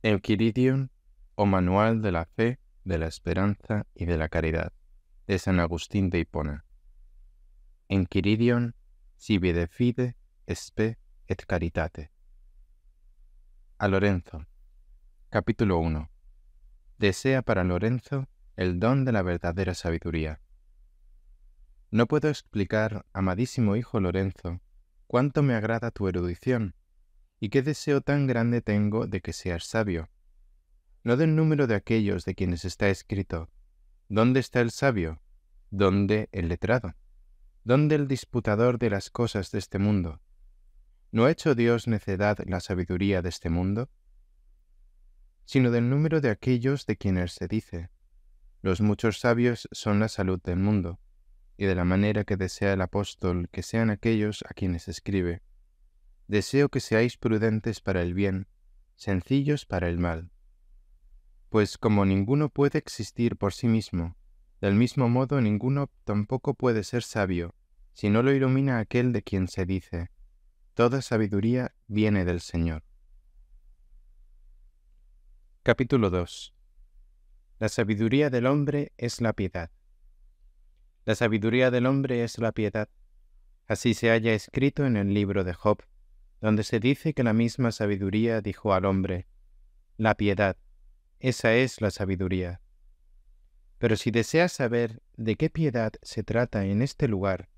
El o Manual de la Fe, de la Esperanza y de la Caridad, de San Agustín de Hipona. En Quiridion de fide, espe et caritate. A Lorenzo. Capítulo 1. Desea para Lorenzo el don de la verdadera sabiduría. No puedo explicar, amadísimo hijo Lorenzo, cuánto me agrada tu erudición y qué deseo tan grande tengo de que seas sabio. No del número de aquellos de quienes está escrito, ¿dónde está el sabio? ¿Dónde el letrado? ¿Dónde el disputador de las cosas de este mundo? ¿No ha hecho Dios necedad la sabiduría de este mundo? Sino del número de aquellos de quienes se dice, los muchos sabios son la salud del mundo, y de la manera que desea el apóstol que sean aquellos a quienes escribe deseo que seáis prudentes para el bien, sencillos para el mal. Pues como ninguno puede existir por sí mismo, del mismo modo ninguno tampoco puede ser sabio, si no lo ilumina aquel de quien se dice, Toda sabiduría viene del Señor. Capítulo 2 La sabiduría del hombre es la piedad. La sabiduría del hombre es la piedad. Así se halla escrito en el libro de Job, donde se dice que la misma sabiduría dijo al hombre, la piedad, esa es la sabiduría. Pero si deseas saber de qué piedad se trata en este lugar,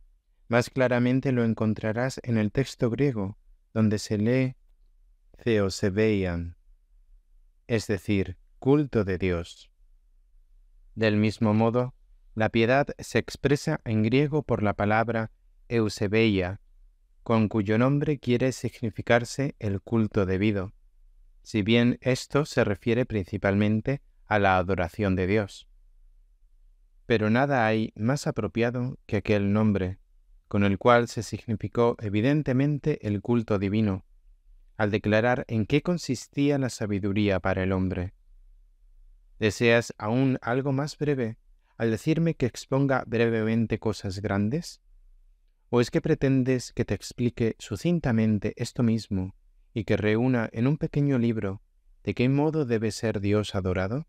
más claramente lo encontrarás en el texto griego, donde se lee theosebeian, es decir, culto de Dios. Del mismo modo, la piedad se expresa en griego por la palabra eusebeia, con cuyo nombre quiere significarse el culto debido, si bien esto se refiere principalmente a la adoración de Dios. Pero nada hay más apropiado que aquel nombre, con el cual se significó evidentemente el culto divino, al declarar en qué consistía la sabiduría para el hombre. ¿Deseas aún algo más breve al decirme que exponga brevemente cosas grandes? ¿O es que pretendes que te explique sucintamente esto mismo y que reúna en un pequeño libro de qué modo debe ser Dios adorado?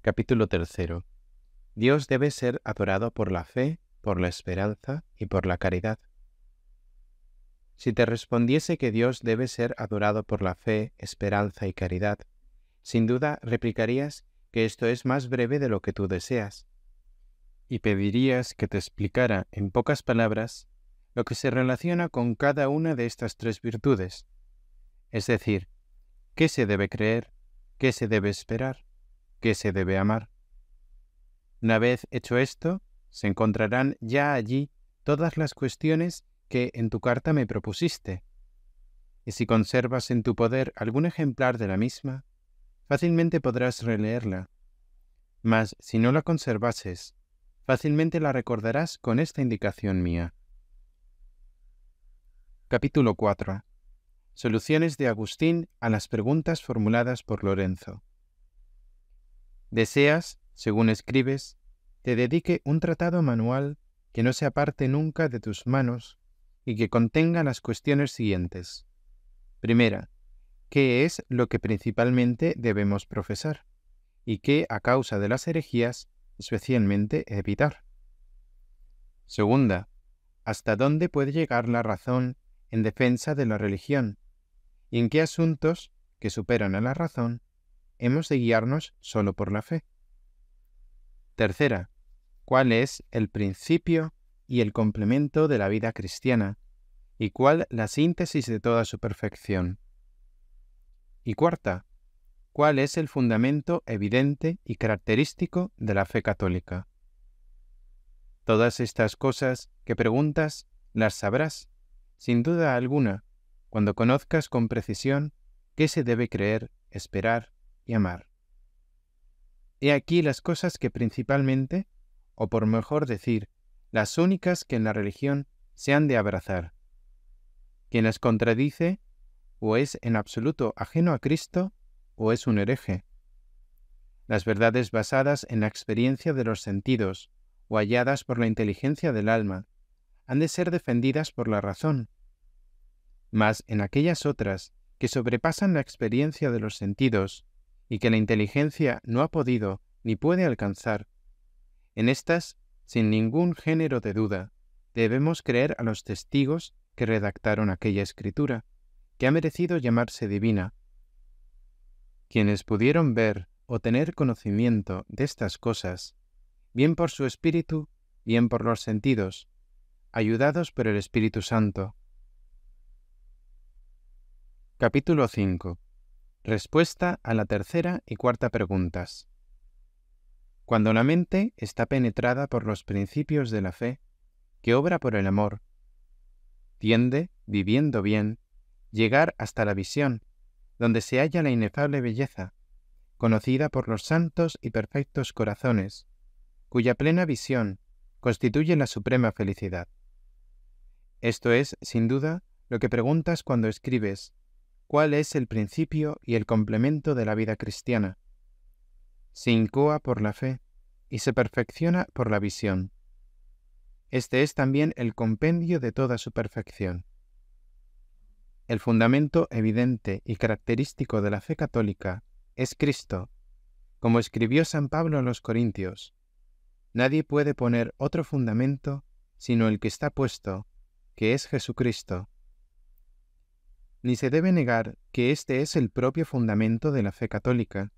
Capítulo 3. Dios debe ser adorado por la fe, por la esperanza y por la caridad. Si te respondiese que Dios debe ser adorado por la fe, esperanza y caridad, sin duda replicarías que esto es más breve de lo que tú deseas, y pedirías que te explicara en pocas palabras lo que se relaciona con cada una de estas tres virtudes, es decir, qué se debe creer, qué se debe esperar, qué se debe amar. Una vez hecho esto, se encontrarán ya allí todas las cuestiones que en tu carta me propusiste, y si conservas en tu poder algún ejemplar de la misma, fácilmente podrás releerla. Mas si no la conservases fácilmente la recordarás con esta indicación mía. Capítulo 4. Soluciones de Agustín a las preguntas formuladas por Lorenzo. Deseas, según escribes, te dedique un tratado manual que no se aparte nunca de tus manos y que contenga las cuestiones siguientes. Primera, ¿qué es lo que principalmente debemos profesar? ¿Y qué, a causa de las herejías, especialmente evitar. Segunda, ¿hasta dónde puede llegar la razón en defensa de la religión? ¿Y en qué asuntos que superan a la razón hemos de guiarnos solo por la fe? Tercera, ¿cuál es el principio y el complemento de la vida cristiana? ¿Y cuál la síntesis de toda su perfección? Y cuarta, cuál es el fundamento evidente y característico de la fe católica. Todas estas cosas que preguntas las sabrás, sin duda alguna, cuando conozcas con precisión qué se debe creer, esperar y amar. He aquí las cosas que principalmente, o por mejor decir, las únicas que en la religión se han de abrazar. Quien las contradice o es en absoluto ajeno a Cristo o es un hereje. Las verdades basadas en la experiencia de los sentidos o halladas por la inteligencia del alma han de ser defendidas por la razón. Mas en aquellas otras que sobrepasan la experiencia de los sentidos y que la inteligencia no ha podido ni puede alcanzar, en estas, sin ningún género de duda, debemos creer a los testigos que redactaron aquella escritura, que ha merecido llamarse divina, quienes pudieron ver o tener conocimiento de estas cosas, bien por su espíritu, bien por los sentidos, ayudados por el Espíritu Santo. Capítulo 5. Respuesta a la tercera y cuarta preguntas. Cuando la mente está penetrada por los principios de la fe, que obra por el amor, tiende, viviendo bien, llegar hasta la visión, donde se halla la inefable belleza, conocida por los santos y perfectos corazones, cuya plena visión constituye la suprema felicidad. Esto es, sin duda, lo que preguntas cuando escribes, ¿cuál es el principio y el complemento de la vida cristiana? Se incoa por la fe y se perfecciona por la visión. Este es también el compendio de toda su perfección. El fundamento evidente y característico de la fe católica es Cristo. Como escribió San Pablo a los Corintios, nadie puede poner otro fundamento sino el que está puesto, que es Jesucristo. Ni se debe negar que este es el propio fundamento de la fe católica,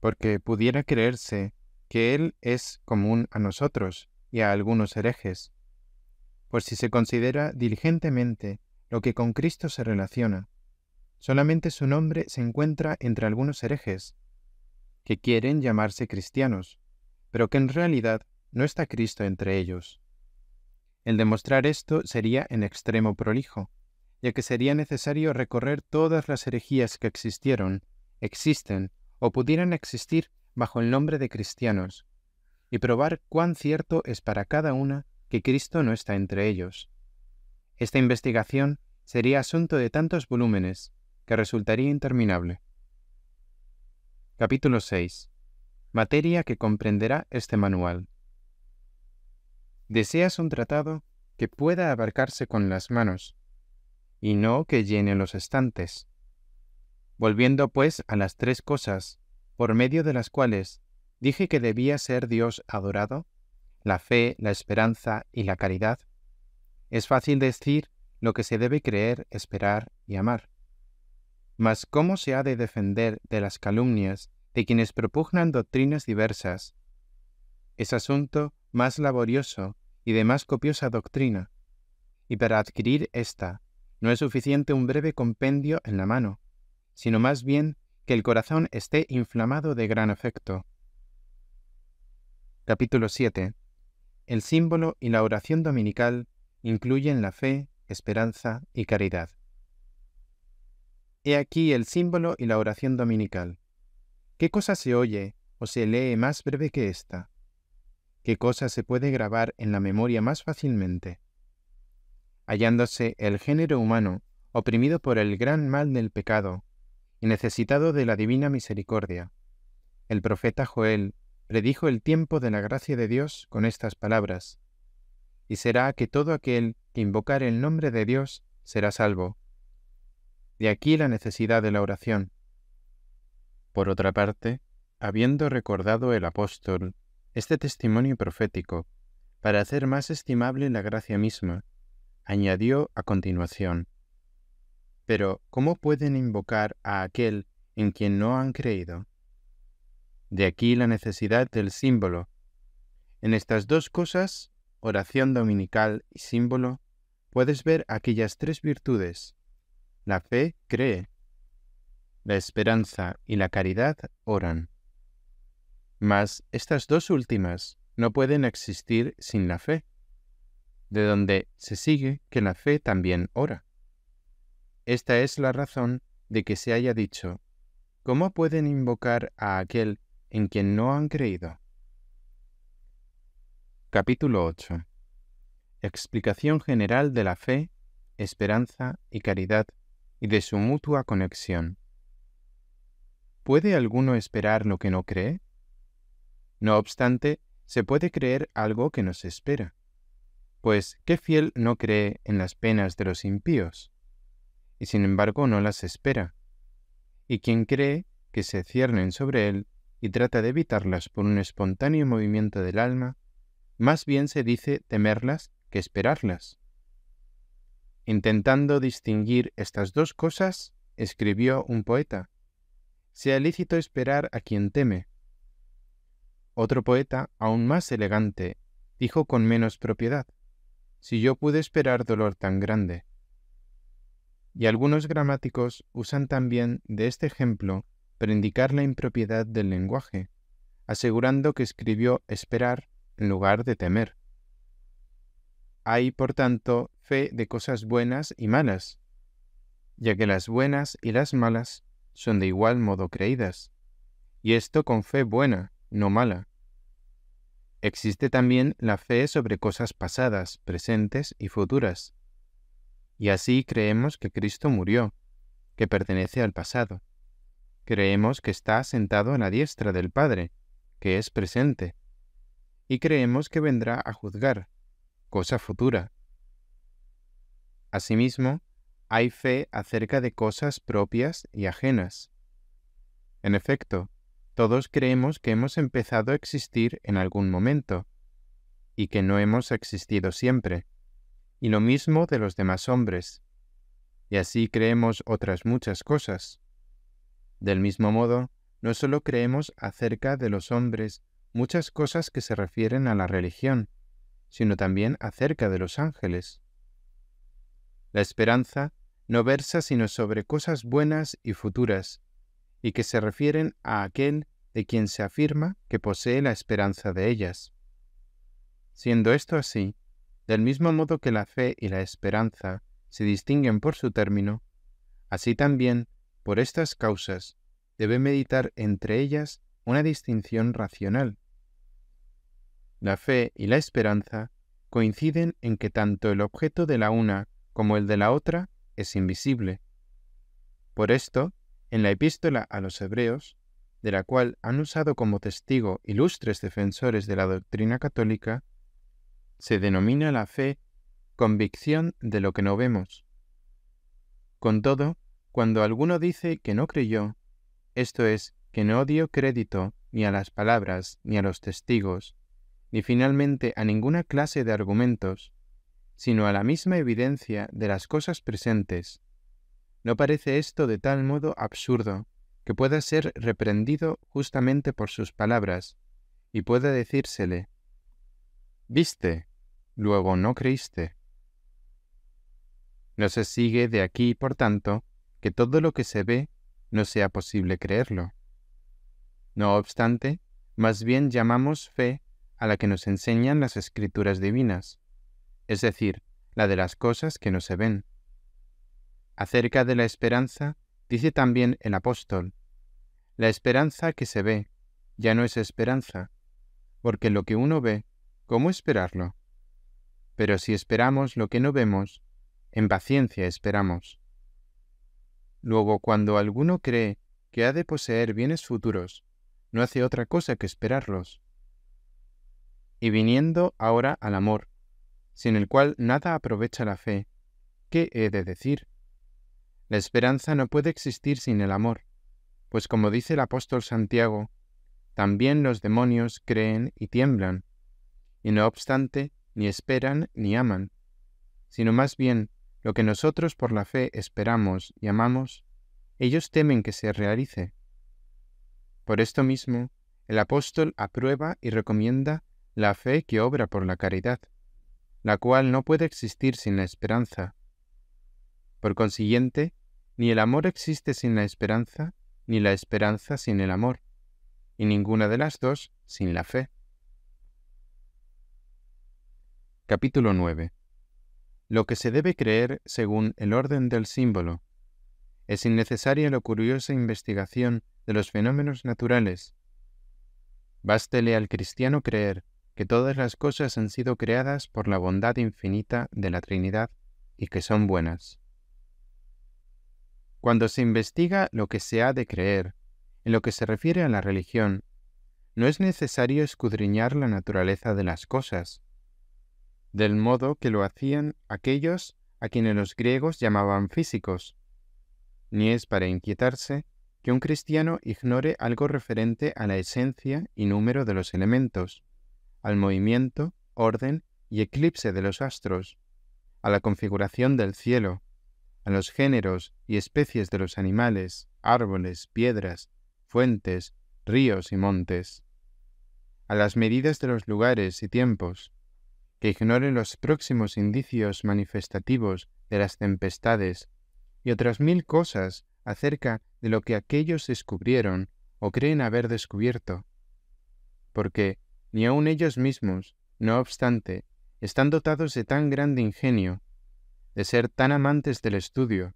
porque pudiera creerse que Él es común a nosotros y a algunos herejes, por si se considera diligentemente lo que con Cristo se relaciona. Solamente su nombre se encuentra entre algunos herejes, que quieren llamarse cristianos, pero que en realidad no está Cristo entre ellos. El demostrar esto sería en extremo prolijo, ya que sería necesario recorrer todas las herejías que existieron, existen o pudieran existir bajo el nombre de cristianos, y probar cuán cierto es para cada una que Cristo no está entre ellos. Esta investigación sería asunto de tantos volúmenes que resultaría interminable. Capítulo 6. Materia que comprenderá este manual. Deseas un tratado que pueda abarcarse con las manos, y no que llene los estantes. Volviendo pues a las tres cosas, por medio de las cuales dije que debía ser Dios adorado, la fe, la esperanza y la caridad, es fácil decir lo que se debe creer, esperar y amar. Mas ¿cómo se ha de defender de las calumnias de quienes propugnan doctrinas diversas? Es asunto más laborioso y de más copiosa doctrina, y para adquirir ésta no es suficiente un breve compendio en la mano, sino más bien que el corazón esté inflamado de gran afecto. Capítulo 7. El símbolo y la oración dominical incluyen la fe, esperanza y caridad. He aquí el símbolo y la oración dominical. ¿Qué cosa se oye o se lee más breve que esta? ¿Qué cosa se puede grabar en la memoria más fácilmente? Hallándose el género humano oprimido por el gran mal del pecado y necesitado de la divina misericordia, el profeta Joel predijo el tiempo de la gracia de Dios con estas palabras y será que todo aquel que invocar el nombre de Dios será salvo. De aquí la necesidad de la oración. Por otra parte, habiendo recordado el apóstol este testimonio profético, para hacer más estimable la gracia misma, añadió a continuación, Pero, ¿cómo pueden invocar a aquel en quien no han creído? De aquí la necesidad del símbolo. En estas dos cosas oración dominical y símbolo, puedes ver aquellas tres virtudes. La fe cree, la esperanza y la caridad oran. Mas estas dos últimas no pueden existir sin la fe, de donde se sigue que la fe también ora. Esta es la razón de que se haya dicho, ¿cómo pueden invocar a aquel en quien no han creído? Capítulo 8. Explicación general de la fe, esperanza y caridad y de su mutua conexión. ¿Puede alguno esperar lo que no cree? No obstante, se puede creer algo que no se espera. Pues, ¿qué fiel no cree en las penas de los impíos? Y sin embargo no las espera. Y quien cree que se ciernen sobre él y trata de evitarlas por un espontáneo movimiento del alma, más bien se dice temerlas que esperarlas. Intentando distinguir estas dos cosas, escribió un poeta, sea lícito esperar a quien teme. Otro poeta, aún más elegante, dijo con menos propiedad, si yo pude esperar dolor tan grande. Y algunos gramáticos usan también de este ejemplo para indicar la impropiedad del lenguaje, asegurando que escribió esperar en lugar de temer. Hay, por tanto, fe de cosas buenas y malas, ya que las buenas y las malas son de igual modo creídas, y esto con fe buena, no mala. Existe también la fe sobre cosas pasadas, presentes y futuras. Y así creemos que Cristo murió, que pertenece al pasado. Creemos que está sentado a la diestra del Padre, que es presente, y creemos que vendrá a juzgar, cosa futura. Asimismo, hay fe acerca de cosas propias y ajenas. En efecto, todos creemos que hemos empezado a existir en algún momento, y que no hemos existido siempre, y lo mismo de los demás hombres, y así creemos otras muchas cosas. Del mismo modo, no solo creemos acerca de los hombres, muchas cosas que se refieren a la religión, sino también acerca de los ángeles. La esperanza no versa sino sobre cosas buenas y futuras, y que se refieren a aquel de quien se afirma que posee la esperanza de ellas. Siendo esto así, del mismo modo que la fe y la esperanza se distinguen por su término, así también, por estas causas, debe meditar entre ellas una distinción racional, la fe y la esperanza coinciden en que tanto el objeto de la una como el de la otra es invisible. Por esto, en la epístola a los hebreos, de la cual han usado como testigo ilustres defensores de la doctrina católica, se denomina la fe convicción de lo que no vemos. Con todo, cuando alguno dice que no creyó, esto es, que no dio crédito ni a las palabras ni a los testigos, ni finalmente a ninguna clase de argumentos, sino a la misma evidencia de las cosas presentes. No parece esto de tal modo absurdo que pueda ser reprendido justamente por sus palabras, y pueda decírsele, viste, luego no creíste. No se sigue de aquí, por tanto, que todo lo que se ve no sea posible creerlo. No obstante, más bien llamamos fe a la que nos enseñan las escrituras divinas, es decir, la de las cosas que no se ven. Acerca de la esperanza, dice también el apóstol, la esperanza que se ve ya no es esperanza, porque lo que uno ve, ¿cómo esperarlo? Pero si esperamos lo que no vemos, en paciencia esperamos. Luego, cuando alguno cree que ha de poseer bienes futuros, no hace otra cosa que esperarlos, y viniendo ahora al amor, sin el cual nada aprovecha la fe. ¿Qué he de decir? La esperanza no puede existir sin el amor, pues como dice el apóstol Santiago, también los demonios creen y tiemblan, y no obstante, ni esperan ni aman, sino más bien lo que nosotros por la fe esperamos y amamos, ellos temen que se realice. Por esto mismo, el apóstol aprueba y recomienda la fe que obra por la caridad, la cual no puede existir sin la esperanza. Por consiguiente, ni el amor existe sin la esperanza, ni la esperanza sin el amor, y ninguna de las dos sin la fe. Capítulo 9. Lo que se debe creer según el orden del símbolo. Es innecesaria la curiosa investigación de los fenómenos naturales. Bástele al cristiano creer que todas las cosas han sido creadas por la bondad infinita de la Trinidad y que son buenas. Cuando se investiga lo que se ha de creer, en lo que se refiere a la religión, no es necesario escudriñar la naturaleza de las cosas, del modo que lo hacían aquellos a quienes los griegos llamaban físicos, ni es para inquietarse que un cristiano ignore algo referente a la esencia y número de los elementos, al movimiento, orden y eclipse de los astros, a la configuración del cielo, a los géneros y especies de los animales, árboles, piedras, fuentes, ríos y montes, a las medidas de los lugares y tiempos, que ignore los próximos indicios manifestativos de las tempestades y otras mil cosas acerca de lo que aquellos descubrieron o creen haber descubierto, porque ni aun ellos mismos, no obstante, están dotados de tan grande ingenio, de ser tan amantes del estudio,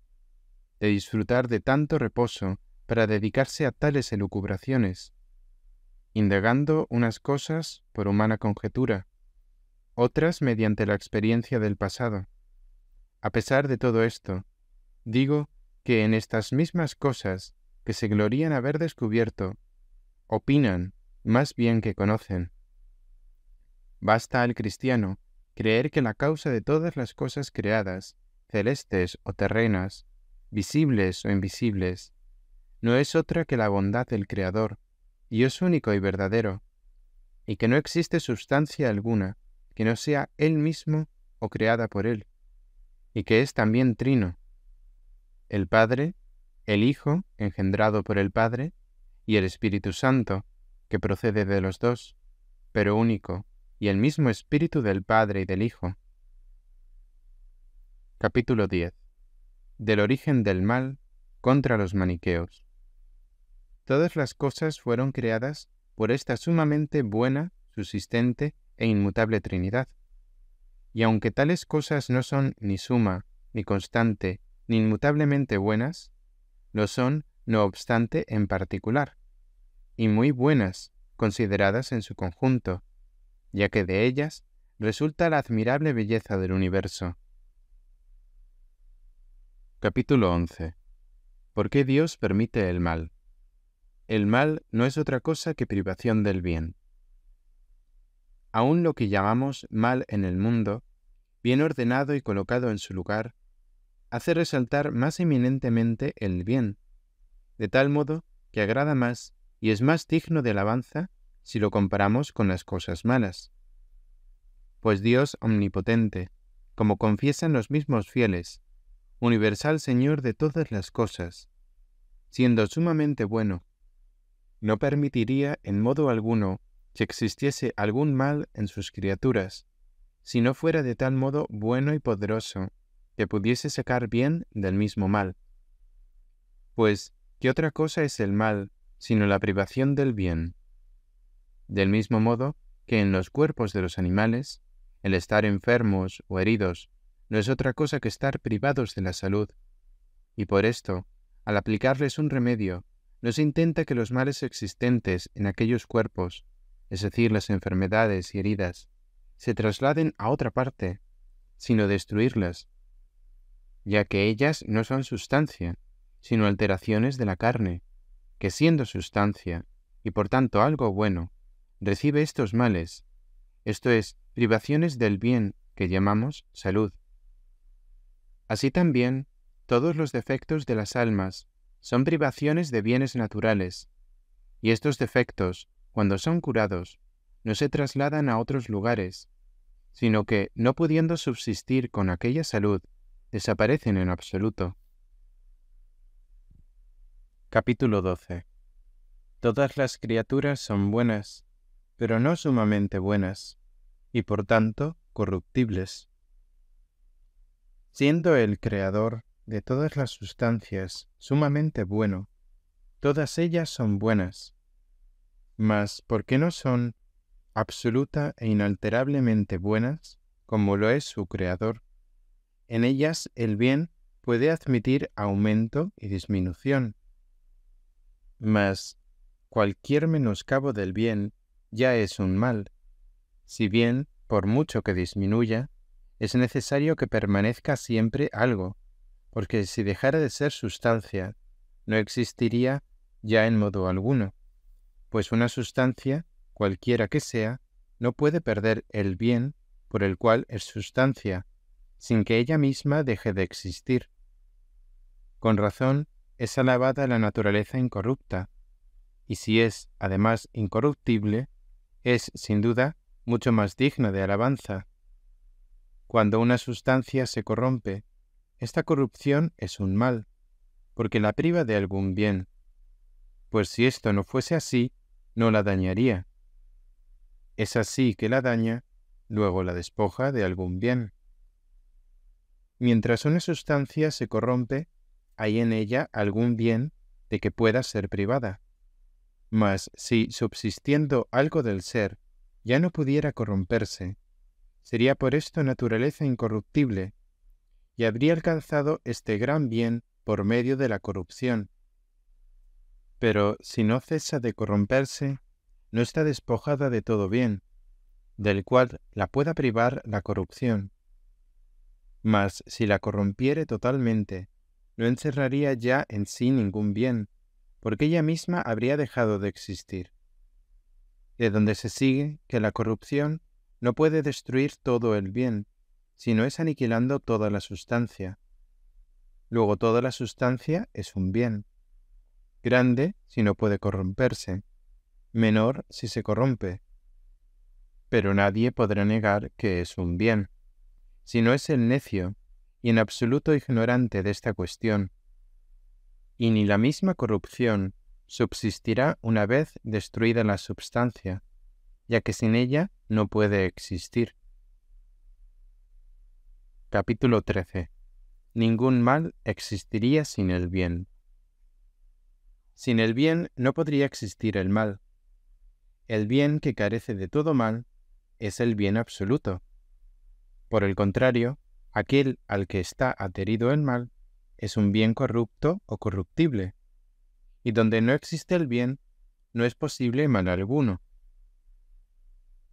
de disfrutar de tanto reposo para dedicarse a tales elucubraciones, indagando unas cosas por humana conjetura, otras mediante la experiencia del pasado. A pesar de todo esto, digo que en estas mismas cosas que se glorían haber descubierto, opinan más bien que conocen. Basta al cristiano creer que la causa de todas las cosas creadas, celestes o terrenas, visibles o invisibles, no es otra que la bondad del Creador, Dios único y verdadero, y que no existe sustancia alguna que no sea Él mismo o creada por Él, y que es también trino, el Padre, el Hijo, engendrado por el Padre, y el Espíritu Santo, que procede de los dos, pero único, y el mismo Espíritu del Padre y del Hijo. Capítulo 10. Del origen del mal contra los maniqueos. Todas las cosas fueron creadas por esta sumamente buena, subsistente e inmutable Trinidad. Y aunque tales cosas no son ni suma, ni constante, ni inmutablemente buenas, lo son, no obstante, en particular, y muy buenas, consideradas en su conjunto, ya que de ellas resulta la admirable belleza del universo. Capítulo 11. ¿Por qué Dios permite el mal? El mal no es otra cosa que privación del bien. Aún lo que llamamos mal en el mundo, bien ordenado y colocado en su lugar, hace resaltar más eminentemente el bien, de tal modo que agrada más y es más digno de alabanza si lo comparamos con las cosas malas. Pues Dios omnipotente, como confiesan los mismos fieles, universal Señor de todas las cosas, siendo sumamente bueno, no permitiría en modo alguno que existiese algún mal en sus criaturas, si no fuera de tal modo bueno y poderoso que pudiese sacar bien del mismo mal. Pues, ¿qué otra cosa es el mal sino la privación del bien? Del mismo modo que en los cuerpos de los animales, el estar enfermos o heridos no es otra cosa que estar privados de la salud. Y por esto, al aplicarles un remedio, no se intenta que los males existentes en aquellos cuerpos, es decir, las enfermedades y heridas, se trasladen a otra parte, sino destruirlas, ya que ellas no son sustancia, sino alteraciones de la carne, que siendo sustancia, y por tanto algo bueno, recibe estos males, esto es, privaciones del bien que llamamos salud. Así también, todos los defectos de las almas son privaciones de bienes naturales, y estos defectos, cuando son curados, no se trasladan a otros lugares, sino que, no pudiendo subsistir con aquella salud, desaparecen en absoluto. Capítulo 12. Todas las criaturas son buenas, pero no sumamente buenas, y por tanto corruptibles. Siendo el Creador de todas las sustancias sumamente bueno, todas ellas son buenas. Mas, ¿por qué no son absoluta e inalterablemente buenas, como lo es su Creador? En ellas el bien puede admitir aumento y disminución. Mas cualquier menoscabo del bien ya es un mal, si bien, por mucho que disminuya, es necesario que permanezca siempre algo, porque si dejara de ser sustancia, no existiría ya en modo alguno, pues una sustancia, cualquiera que sea, no puede perder el bien por el cual es sustancia, sin que ella misma deje de existir. Con razón es alabada la naturaleza incorrupta, y si es, además, incorruptible, es, sin duda, mucho más digna de alabanza. Cuando una sustancia se corrompe, esta corrupción es un mal, porque la priva de algún bien, pues si esto no fuese así, no la dañaría. Es así que la daña, luego la despoja de algún bien. Mientras una sustancia se corrompe, hay en ella algún bien de que pueda ser privada. Mas si, subsistiendo algo del ser, ya no pudiera corromperse, sería por esto naturaleza incorruptible, y habría alcanzado este gran bien por medio de la corrupción. Pero si no cesa de corromperse, no está despojada de todo bien, del cual la pueda privar la corrupción. Mas si la corrompiere totalmente, no encerraría ya en sí ningún bien, porque ella misma habría dejado de existir. De donde se sigue que la corrupción no puede destruir todo el bien, sino es aniquilando toda la sustancia. Luego toda la sustancia es un bien, grande si no puede corromperse, menor si se corrompe. Pero nadie podrá negar que es un bien, si no es el necio y en absoluto ignorante de esta cuestión, y ni la misma corrupción subsistirá una vez destruida la substancia, ya que sin ella no puede existir. Capítulo 13. Ningún mal existiría sin el bien. Sin el bien no podría existir el mal. El bien que carece de todo mal es el bien absoluto. Por el contrario, aquel al que está adherido el mal es un bien corrupto o corruptible, y donde no existe el bien, no es posible mal alguno.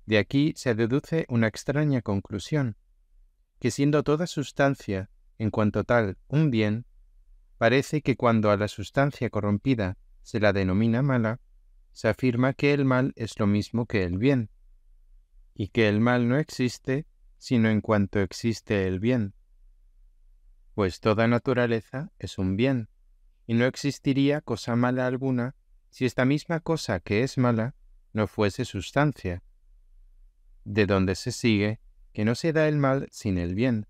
De aquí se deduce una extraña conclusión, que siendo toda sustancia, en cuanto tal, un bien, parece que cuando a la sustancia corrompida se la denomina mala, se afirma que el mal es lo mismo que el bien, y que el mal no existe sino en cuanto existe el bien pues toda naturaleza es un bien, y no existiría cosa mala alguna si esta misma cosa que es mala no fuese sustancia, de donde se sigue que no se da el mal sin el bien.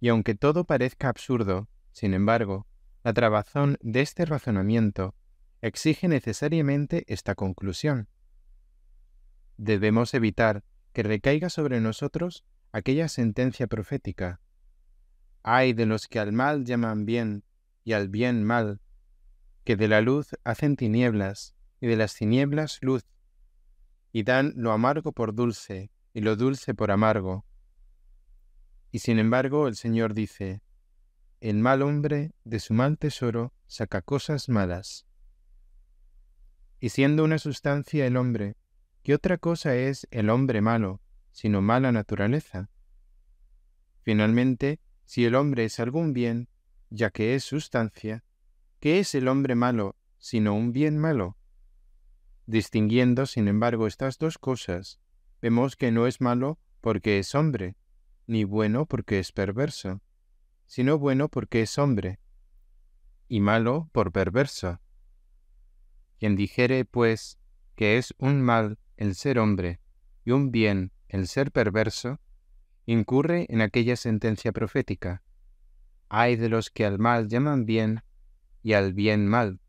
Y aunque todo parezca absurdo, sin embargo, la trabazón de este razonamiento exige necesariamente esta conclusión. Debemos evitar que recaiga sobre nosotros aquella sentencia profética Ay de los que al mal llaman bien y al bien mal, que de la luz hacen tinieblas y de las tinieblas luz, y dan lo amargo por dulce y lo dulce por amargo. Y sin embargo el Señor dice, el mal hombre de su mal tesoro saca cosas malas. Y siendo una sustancia el hombre, ¿qué otra cosa es el hombre malo, sino mala naturaleza? Finalmente, si el hombre es algún bien, ya que es sustancia, ¿qué es el hombre malo sino un bien malo? Distinguiendo, sin embargo, estas dos cosas, vemos que no es malo porque es hombre, ni bueno porque es perverso, sino bueno porque es hombre, y malo por perverso. Quien dijere, pues, que es un mal el ser hombre y un bien el ser perverso, incurre en aquella sentencia profética. «Hay de los que al mal llaman bien y al bien mal,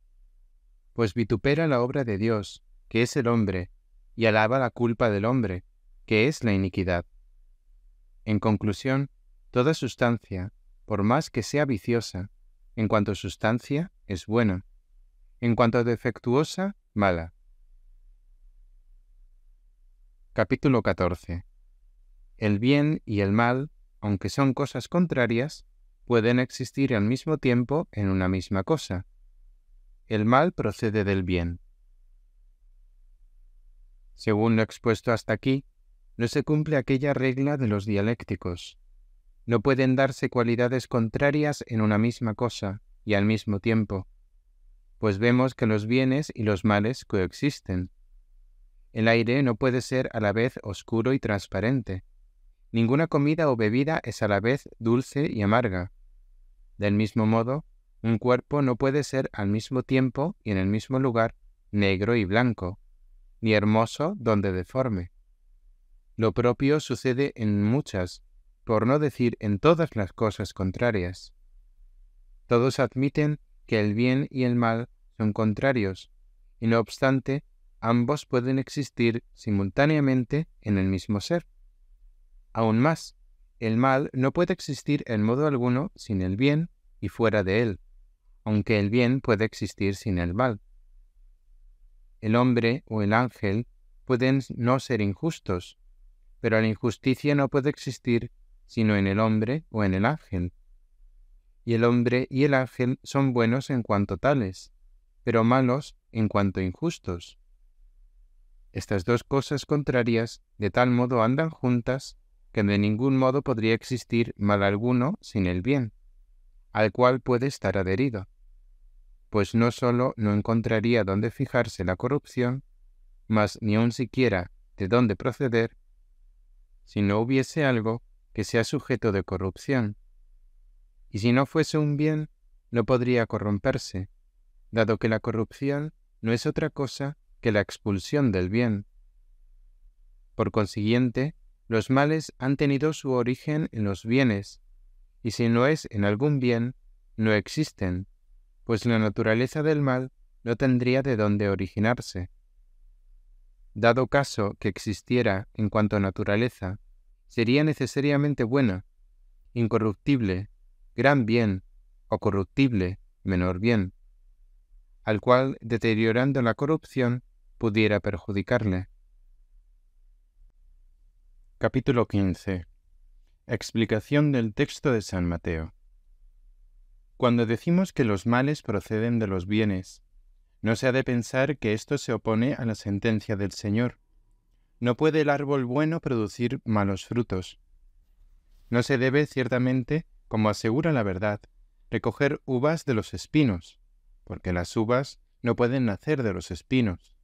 pues vitupera la obra de Dios, que es el hombre, y alaba la culpa del hombre, que es la iniquidad. En conclusión, toda sustancia, por más que sea viciosa, en cuanto sustancia, es buena, en cuanto defectuosa, mala. Capítulo 14 el bien y el mal, aunque son cosas contrarias, pueden existir al mismo tiempo en una misma cosa. El mal procede del bien. Según lo expuesto hasta aquí, no se cumple aquella regla de los dialécticos. No pueden darse cualidades contrarias en una misma cosa y al mismo tiempo, pues vemos que los bienes y los males coexisten. El aire no puede ser a la vez oscuro y transparente, Ninguna comida o bebida es a la vez dulce y amarga. Del mismo modo, un cuerpo no puede ser al mismo tiempo y en el mismo lugar negro y blanco, ni hermoso donde deforme. Lo propio sucede en muchas, por no decir en todas las cosas contrarias. Todos admiten que el bien y el mal son contrarios, y no obstante, ambos pueden existir simultáneamente en el mismo ser. Aún más, el mal no puede existir en modo alguno sin el bien y fuera de él, aunque el bien puede existir sin el mal. El hombre o el ángel pueden no ser injustos, pero la injusticia no puede existir sino en el hombre o en el ángel. Y el hombre y el ángel son buenos en cuanto tales, pero malos en cuanto injustos. Estas dos cosas contrarias de tal modo andan juntas que de ningún modo podría existir mal alguno sin el bien, al cual puede estar adherido, pues no sólo no encontraría dónde fijarse la corrupción, mas ni aun siquiera de dónde proceder, si no hubiese algo que sea sujeto de corrupción, y si no fuese un bien, no podría corromperse, dado que la corrupción no es otra cosa que la expulsión del bien. Por consiguiente, los males han tenido su origen en los bienes, y si no es en algún bien, no existen, pues la naturaleza del mal no tendría de dónde originarse. Dado caso que existiera en cuanto a naturaleza, sería necesariamente buena, incorruptible, gran bien, o corruptible, menor bien, al cual, deteriorando la corrupción, pudiera perjudicarle. Capítulo 15. Explicación del texto de San Mateo. Cuando decimos que los males proceden de los bienes, no se ha de pensar que esto se opone a la sentencia del Señor. No puede el árbol bueno producir malos frutos. No se debe, ciertamente, como asegura la verdad, recoger uvas de los espinos, porque las uvas no pueden nacer de los espinos.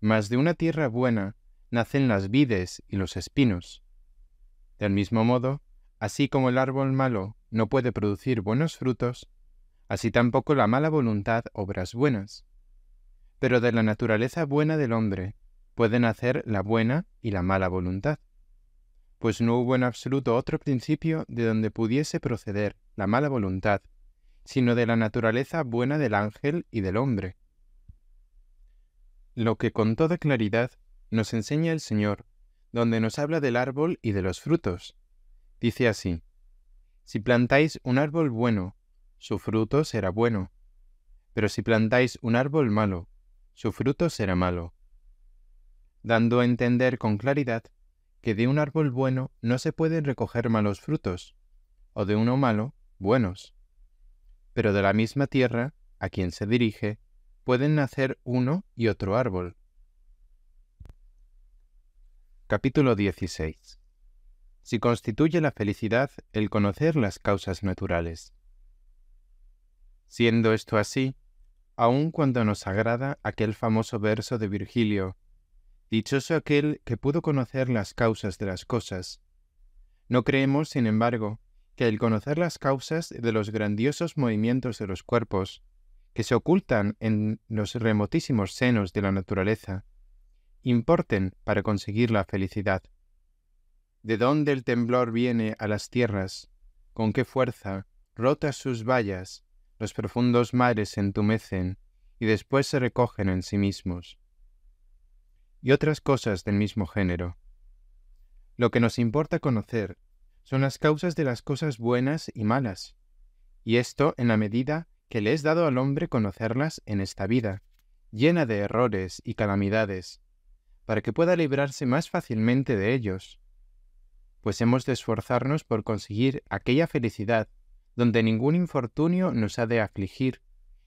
Mas de una tierra buena nacen las vides y los espinos. Del mismo modo, así como el árbol malo no puede producir buenos frutos, así tampoco la mala voluntad obras buenas. Pero de la naturaleza buena del hombre pueden nacer la buena y la mala voluntad, pues no hubo en absoluto otro principio de donde pudiese proceder la mala voluntad, sino de la naturaleza buena del ángel y del hombre. Lo que con toda claridad nos enseña el Señor, donde nos habla del árbol y de los frutos. Dice así, Si plantáis un árbol bueno, su fruto será bueno, pero si plantáis un árbol malo, su fruto será malo. Dando a entender con claridad que de un árbol bueno no se pueden recoger malos frutos, o de uno malo, buenos. Pero de la misma tierra, a quien se dirige, pueden nacer uno y otro árbol, Capítulo 16. Si constituye la felicidad el conocer las causas naturales. Siendo esto así, aun cuando nos agrada aquel famoso verso de Virgilio, Dichoso aquel que pudo conocer las causas de las cosas, no creemos, sin embargo, que el conocer las causas de los grandiosos movimientos de los cuerpos, que se ocultan en los remotísimos senos de la naturaleza, importen para conseguir la felicidad. ¿De dónde el temblor viene a las tierras? ¿Con qué fuerza? Rotas sus vallas, los profundos mares se entumecen y después se recogen en sí mismos. Y otras cosas del mismo género. Lo que nos importa conocer son las causas de las cosas buenas y malas, y esto en la medida que le es dado al hombre conocerlas en esta vida, llena de errores y calamidades, para que pueda librarse más fácilmente de ellos, pues hemos de esforzarnos por conseguir aquella felicidad donde ningún infortunio nos ha de afligir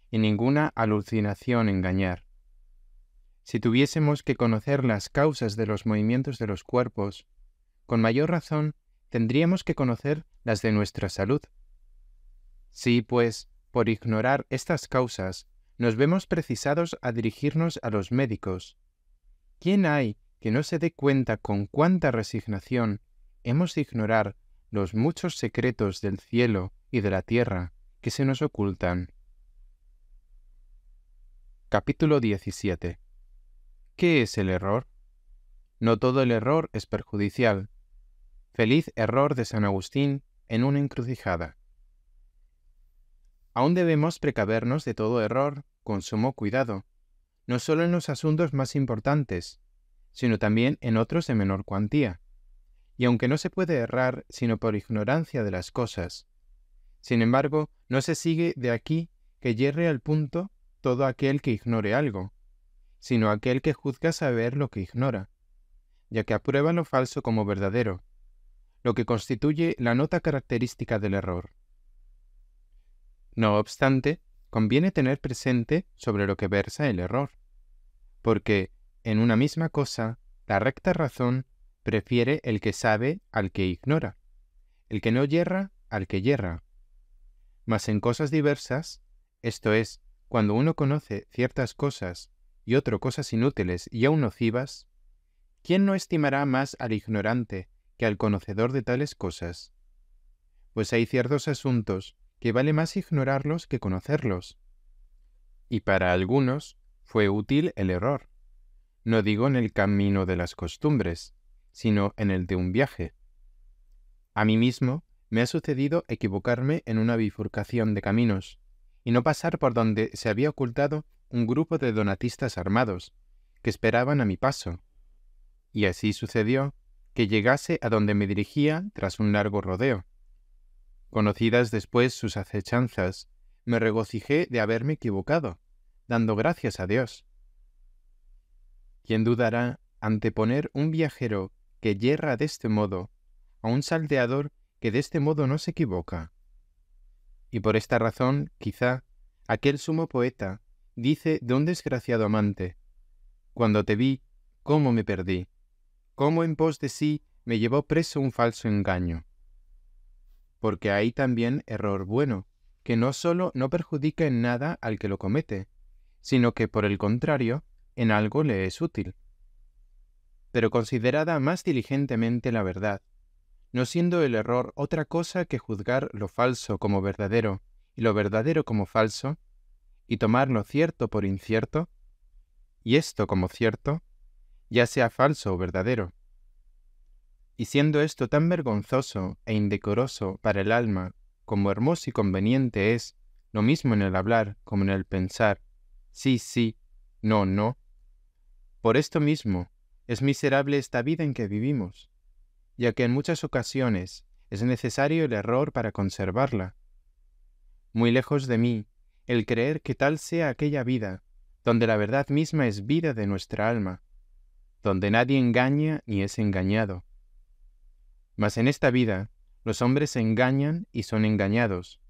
y ninguna alucinación engañar. Si tuviésemos que conocer las causas de los movimientos de los cuerpos, con mayor razón tendríamos que conocer las de nuestra salud. Sí, pues, por ignorar estas causas, nos vemos precisados a dirigirnos a los médicos, ¿Quién hay que no se dé cuenta con cuánta resignación hemos de ignorar los muchos secretos del cielo y de la tierra que se nos ocultan? Capítulo 17. ¿Qué es el error? No todo el error es perjudicial. Feliz error de San Agustín en una encrucijada. Aún debemos precavernos de todo error con sumo cuidado, no solo en los asuntos más importantes, sino también en otros de menor cuantía. Y aunque no se puede errar sino por ignorancia de las cosas, sin embargo, no se sigue de aquí que hierre al punto todo aquel que ignore algo, sino aquel que juzga saber lo que ignora, ya que aprueba lo falso como verdadero, lo que constituye la nota característica del error. No obstante, conviene tener presente sobre lo que versa el error, porque en una misma cosa la recta razón prefiere el que sabe al que ignora, el que no yerra al que yerra. Mas en cosas diversas, esto es, cuando uno conoce ciertas cosas y otro cosas inútiles y aún nocivas, ¿quién no estimará más al ignorante que al conocedor de tales cosas? Pues hay ciertos asuntos que vale más ignorarlos que conocerlos. Y para algunos, fue útil el error. No digo en el camino de las costumbres, sino en el de un viaje. A mí mismo me ha sucedido equivocarme en una bifurcación de caminos y no pasar por donde se había ocultado un grupo de donatistas armados que esperaban a mi paso. Y así sucedió que llegase a donde me dirigía tras un largo rodeo. Conocidas después sus acechanzas, me regocijé de haberme equivocado dando gracias a Dios. ¿Quién dudará anteponer un viajero que yerra de este modo a un salteador que de este modo no se equivoca? Y por esta razón, quizá, aquel sumo poeta dice de un desgraciado amante, cuando te vi, cómo me perdí, cómo en pos de sí me llevó preso un falso engaño. Porque hay también error bueno, que no solo no perjudica en nada al que lo comete, sino que por el contrario, en algo le es útil. Pero considerada más diligentemente la verdad, no siendo el error otra cosa que juzgar lo falso como verdadero y lo verdadero como falso, y tomar lo cierto por incierto, y esto como cierto, ya sea falso o verdadero. Y siendo esto tan vergonzoso e indecoroso para el alma como hermoso y conveniente es, lo mismo en el hablar como en el pensar, sí, sí, no, no. Por esto mismo, es miserable esta vida en que vivimos, ya que en muchas ocasiones es necesario el error para conservarla. Muy lejos de mí, el creer que tal sea aquella vida, donde la verdad misma es vida de nuestra alma, donde nadie engaña ni es engañado. Mas en esta vida, los hombres engañan y son engañados,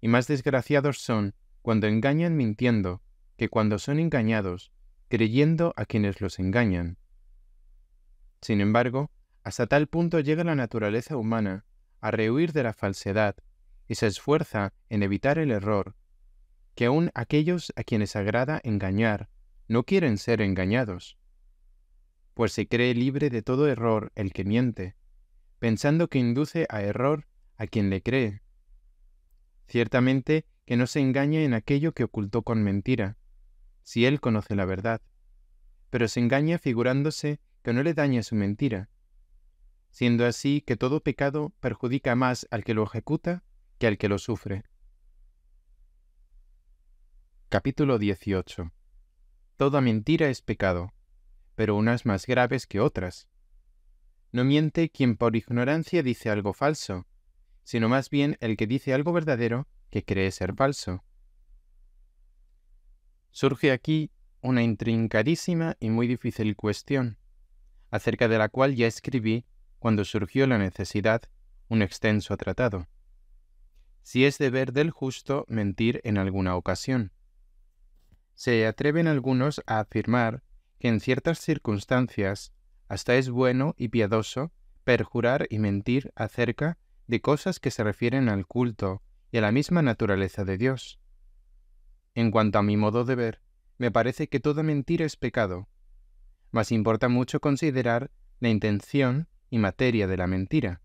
y más desgraciados son cuando engañan mintiendo, que cuando son engañados, creyendo a quienes los engañan. Sin embargo, hasta tal punto llega la naturaleza humana a rehuir de la falsedad y se esfuerza en evitar el error, que aun aquellos a quienes agrada engañar no quieren ser engañados, pues se cree libre de todo error el que miente, pensando que induce a error a quien le cree. Ciertamente que no se engaña en aquello que ocultó con mentira, si él conoce la verdad, pero se engaña figurándose que no le daña su mentira, siendo así que todo pecado perjudica más al que lo ejecuta que al que lo sufre. Capítulo 18. Toda mentira es pecado, pero unas más graves que otras. No miente quien por ignorancia dice algo falso, sino más bien el que dice algo verdadero que cree ser falso. Surge aquí una intrincadísima y muy difícil cuestión, acerca de la cual ya escribí, cuando surgió la necesidad, un extenso tratado. Si es deber del justo mentir en alguna ocasión. Se atreven algunos a afirmar que en ciertas circunstancias hasta es bueno y piadoso perjurar y mentir acerca de cosas que se refieren al culto y a la misma naturaleza de Dios. En cuanto a mi modo de ver, me parece que toda mentira es pecado, mas importa mucho considerar la intención y materia de la mentira,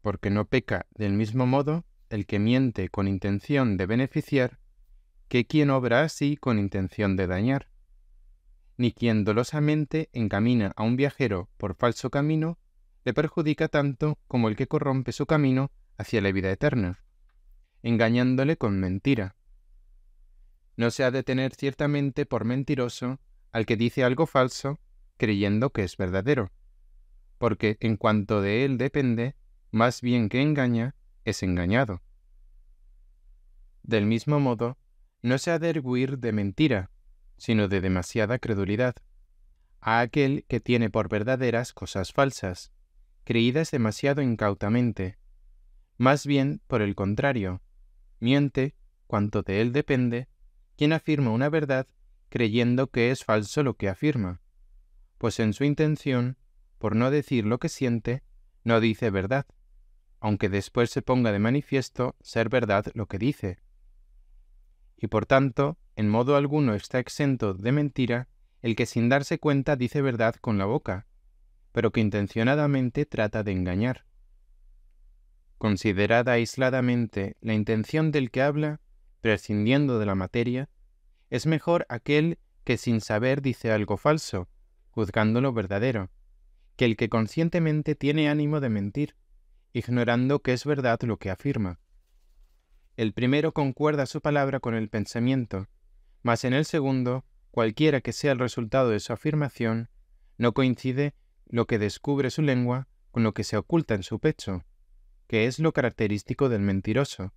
porque no peca del mismo modo el que miente con intención de beneficiar que quien obra así con intención de dañar, ni quien dolosamente encamina a un viajero por falso camino le perjudica tanto como el que corrompe su camino hacia la vida eterna, engañándole con mentira. No se ha de tener ciertamente por mentiroso al que dice algo falso creyendo que es verdadero, porque en cuanto de él depende, más bien que engaña, es engañado. Del mismo modo, no se ha de erguir de mentira, sino de demasiada credulidad, a aquel que tiene por verdaderas cosas falsas, creídas demasiado incautamente. Más bien, por el contrario, miente, cuanto de él depende, quien afirma una verdad creyendo que es falso lo que afirma, pues en su intención, por no decir lo que siente, no dice verdad, aunque después se ponga de manifiesto ser verdad lo que dice. Y por tanto, en modo alguno está exento de mentira el que sin darse cuenta dice verdad con la boca, pero que intencionadamente trata de engañar. Considerada aisladamente, la intención del que habla prescindiendo de la materia, es mejor aquel que sin saber dice algo falso, juzgándolo verdadero, que el que conscientemente tiene ánimo de mentir, ignorando que es verdad lo que afirma. El primero concuerda su palabra con el pensamiento, mas en el segundo, cualquiera que sea el resultado de su afirmación, no coincide lo que descubre su lengua con lo que se oculta en su pecho, que es lo característico del mentiroso,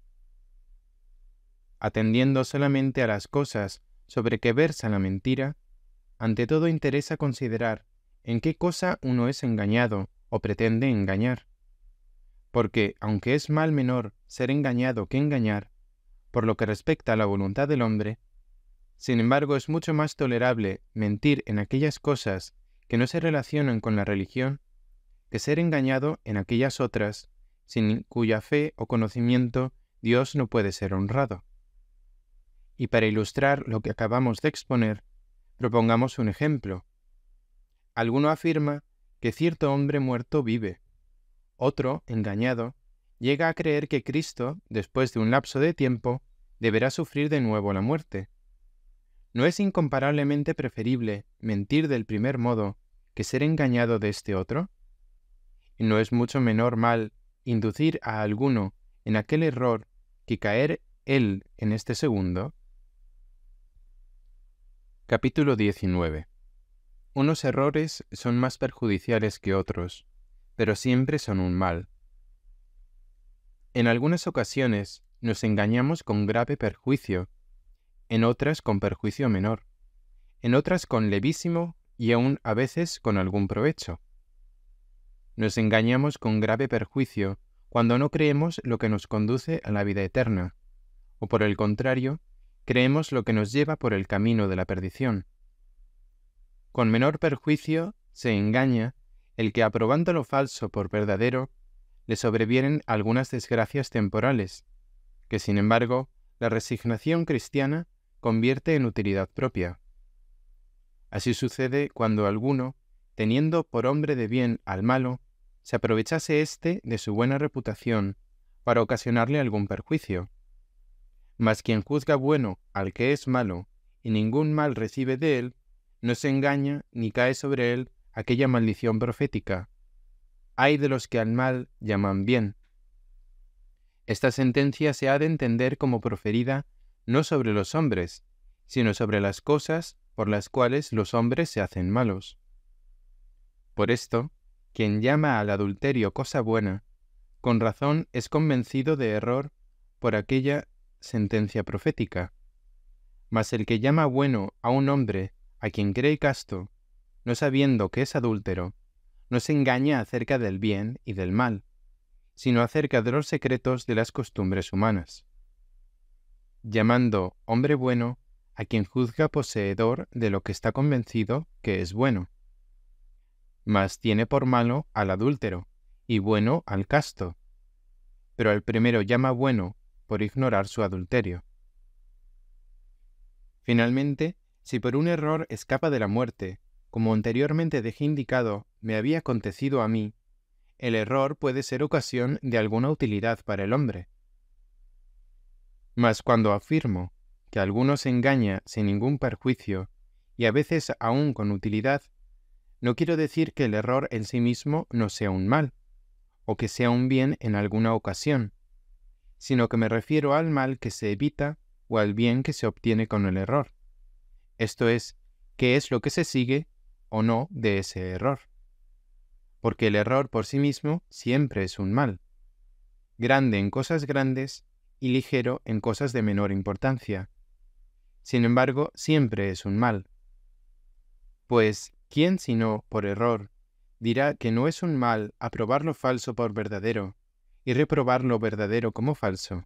atendiendo solamente a las cosas sobre que versa la mentira, ante todo interesa considerar en qué cosa uno es engañado o pretende engañar. Porque, aunque es mal menor ser engañado que engañar, por lo que respecta a la voluntad del hombre, sin embargo es mucho más tolerable mentir en aquellas cosas que no se relacionan con la religión que ser engañado en aquellas otras sin cuya fe o conocimiento Dios no puede ser honrado. Y para ilustrar lo que acabamos de exponer, propongamos un ejemplo. Alguno afirma que cierto hombre muerto vive. Otro, engañado, llega a creer que Cristo, después de un lapso de tiempo, deberá sufrir de nuevo la muerte. No es incomparablemente preferible mentir del primer modo que ser engañado de este otro? no es mucho menor mal inducir a alguno en aquel error que caer él en este segundo? Capítulo 19. Unos errores son más perjudiciales que otros, pero siempre son un mal. En algunas ocasiones nos engañamos con grave perjuicio, en otras con perjuicio menor, en otras con levísimo y aún a veces con algún provecho. Nos engañamos con grave perjuicio cuando no creemos lo que nos conduce a la vida eterna, o por el contrario, creemos lo que nos lleva por el camino de la perdición. Con menor perjuicio se engaña el que aprobando lo falso por verdadero, le sobrevienen algunas desgracias temporales, que sin embargo la resignación cristiana convierte en utilidad propia. Así sucede cuando alguno, teniendo por hombre de bien al malo, se aprovechase éste de su buena reputación para ocasionarle algún perjuicio mas quien juzga bueno al que es malo, y ningún mal recibe de él, no se engaña ni cae sobre él aquella maldición profética. Hay de los que al mal llaman bien. Esta sentencia se ha de entender como proferida no sobre los hombres, sino sobre las cosas por las cuales los hombres se hacen malos. Por esto, quien llama al adulterio cosa buena, con razón es convencido de error por aquella sentencia profética. Mas el que llama bueno a un hombre a quien cree casto, no sabiendo que es adúltero, no se engaña acerca del bien y del mal, sino acerca de los secretos de las costumbres humanas, llamando hombre bueno a quien juzga poseedor de lo que está convencido que es bueno. Mas tiene por malo al adúltero, y bueno al casto. Pero al primero llama bueno por ignorar su adulterio. Finalmente, si por un error escapa de la muerte, como anteriormente dejé indicado, me había acontecido a mí, el error puede ser ocasión de alguna utilidad para el hombre. Mas cuando afirmo que alguno se engaña sin ningún perjuicio, y a veces aún con utilidad, no quiero decir que el error en sí mismo no sea un mal, o que sea un bien en alguna ocasión, sino que me refiero al mal que se evita o al bien que se obtiene con el error. Esto es, qué es lo que se sigue o no de ese error. Porque el error por sí mismo siempre es un mal, grande en cosas grandes y ligero en cosas de menor importancia. Sin embargo, siempre es un mal. Pues, ¿quién sino por error dirá que no es un mal aprobar lo falso por verdadero y reprobar lo verdadero como falso.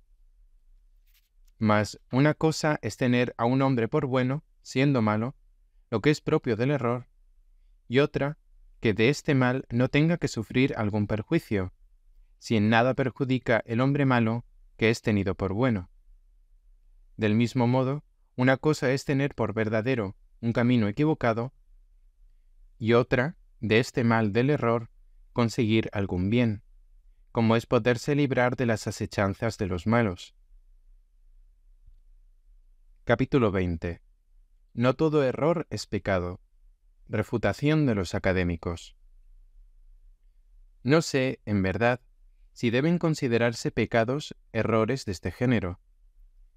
Mas una cosa es tener a un hombre por bueno, siendo malo, lo que es propio del error, y otra, que de este mal no tenga que sufrir algún perjuicio, si en nada perjudica el hombre malo que es tenido por bueno. Del mismo modo, una cosa es tener por verdadero un camino equivocado, y otra, de este mal del error, conseguir algún bien como es poderse librar de las asechanzas de los malos. Capítulo 20. No todo error es pecado. Refutación de los académicos. No sé, en verdad, si deben considerarse pecados errores de este género.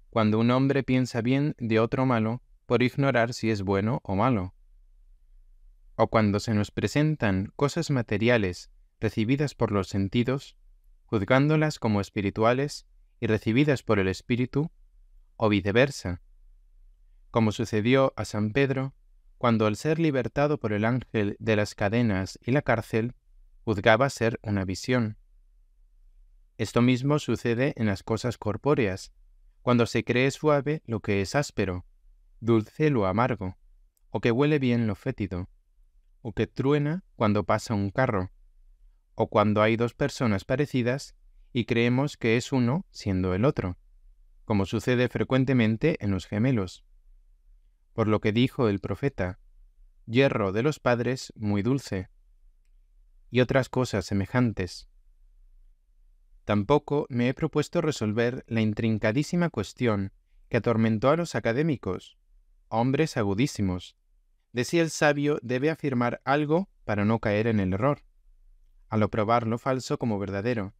Cuando un hombre piensa bien de otro malo por ignorar si es bueno o malo. O cuando se nos presentan cosas materiales recibidas por los sentidos juzgándolas como espirituales y recibidas por el Espíritu, o viceversa, como sucedió a San Pedro, cuando al ser libertado por el ángel de las cadenas y la cárcel, juzgaba ser una visión. Esto mismo sucede en las cosas corpóreas, cuando se cree suave lo que es áspero, dulce lo amargo, o que huele bien lo fétido, o que truena cuando pasa un carro, o cuando hay dos personas parecidas y creemos que es uno siendo el otro, como sucede frecuentemente en los gemelos. Por lo que dijo el profeta, hierro de los padres muy dulce, y otras cosas semejantes. Tampoco me he propuesto resolver la intrincadísima cuestión que atormentó a los académicos, hombres agudísimos, de si el sabio debe afirmar algo para no caer en el error al probar lo falso como verdadero,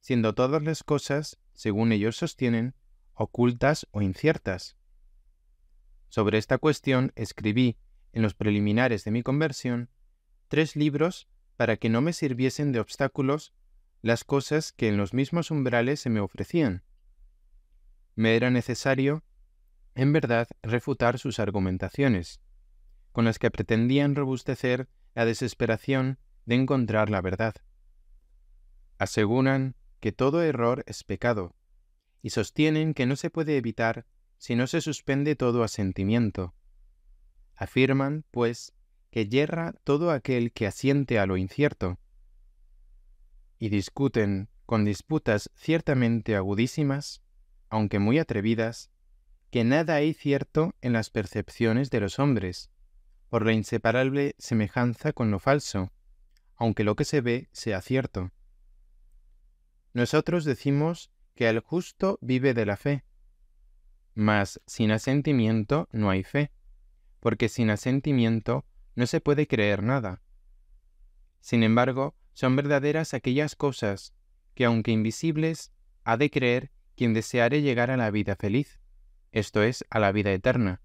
siendo todas las cosas, según ellos sostienen, ocultas o inciertas. Sobre esta cuestión escribí, en los preliminares de mi conversión, tres libros para que no me sirviesen de obstáculos las cosas que en los mismos umbrales se me ofrecían. Me era necesario, en verdad, refutar sus argumentaciones, con las que pretendían robustecer la desesperación de encontrar la verdad. Aseguran que todo error es pecado y sostienen que no se puede evitar si no se suspende todo asentimiento. Afirman, pues, que yerra todo aquel que asiente a lo incierto. Y discuten, con disputas ciertamente agudísimas, aunque muy atrevidas, que nada hay cierto en las percepciones de los hombres, por la inseparable semejanza con lo falso, aunque lo que se ve sea cierto. Nosotros decimos que el justo vive de la fe, mas sin asentimiento no hay fe, porque sin asentimiento no se puede creer nada. Sin embargo, son verdaderas aquellas cosas que, aunque invisibles, ha de creer quien deseare llegar a la vida feliz, esto es, a la vida eterna.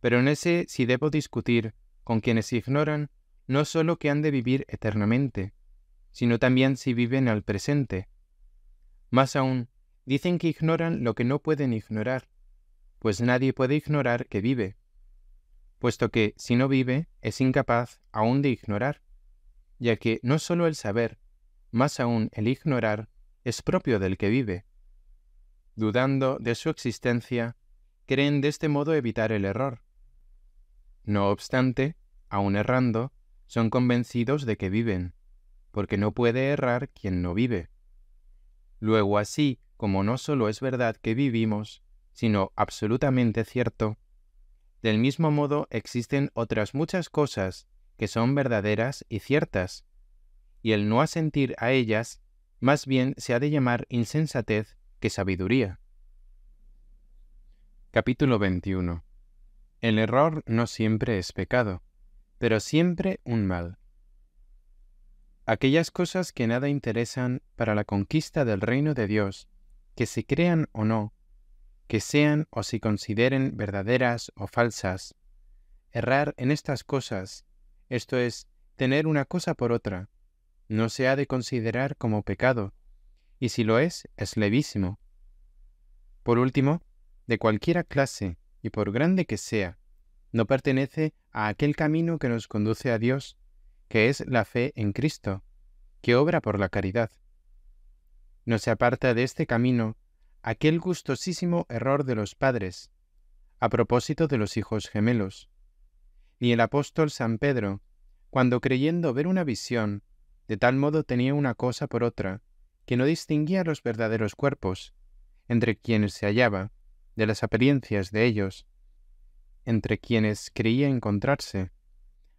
Pero en ese si debo discutir con quienes ignoran no solo que han de vivir eternamente, sino también si viven al presente. Más aún, dicen que ignoran lo que no pueden ignorar, pues nadie puede ignorar que vive, puesto que si no vive es incapaz aún de ignorar, ya que no solo el saber, más aún el ignorar, es propio del que vive. Dudando de su existencia, creen de este modo evitar el error. No obstante, aún errando, son convencidos de que viven, porque no puede errar quien no vive. Luego así, como no solo es verdad que vivimos, sino absolutamente cierto, del mismo modo existen otras muchas cosas que son verdaderas y ciertas, y el no asentir a ellas más bien se ha de llamar insensatez que sabiduría. Capítulo 21. El error no siempre es pecado pero siempre un mal. Aquellas cosas que nada interesan para la conquista del reino de Dios, que se crean o no, que sean o se consideren verdaderas o falsas, errar en estas cosas, esto es, tener una cosa por otra, no se ha de considerar como pecado, y si lo es, es levísimo. Por último, de cualquiera clase, y por grande que sea, no pertenece a aquel camino que nos conduce a Dios, que es la fe en Cristo, que obra por la caridad. No se aparta de este camino aquel gustosísimo error de los padres, a propósito de los hijos gemelos, ni el apóstol San Pedro, cuando creyendo ver una visión, de tal modo tenía una cosa por otra, que no distinguía los verdaderos cuerpos, entre quienes se hallaba, de las apariencias de ellos, entre quienes creía encontrarse,